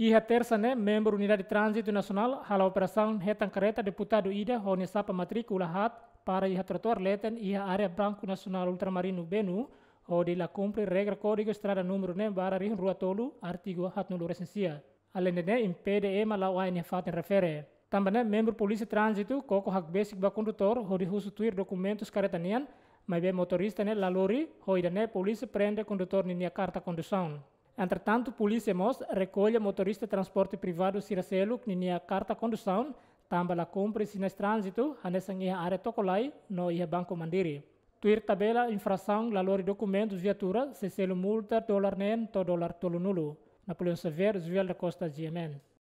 Iha terça, né, membro Unidade de Trânsito Nacional, a operação retancareta deputado Ida, onde está a matrícula hat para iha trator leten iha área banku nasional Ultramarino Benu, onde la cumpre regra código strada número né, barra rin rua tolu, artigo hat nulo recensia. Além de impede ema lau oa nia faten refere. Também né, membro Polícia Trânsito, hak basic ba condutor, onde tuir documentos caretanian, mas bem motorista né, la lori, onde né, polícia prende condutor nia carta condução. Entretanto, polícia MOS recolhe motorista de transporte privado Ciracelo, que tinha carta condução, também la cúmplice nesse trânsito, nessa área Tocolai, no ia Banco Mandiri. Tuir tabela infração la lori documentos viatura, se selo multa dólar nen to dólar tolo nulo. Napoleão Severo, Zuel da Costa GMN.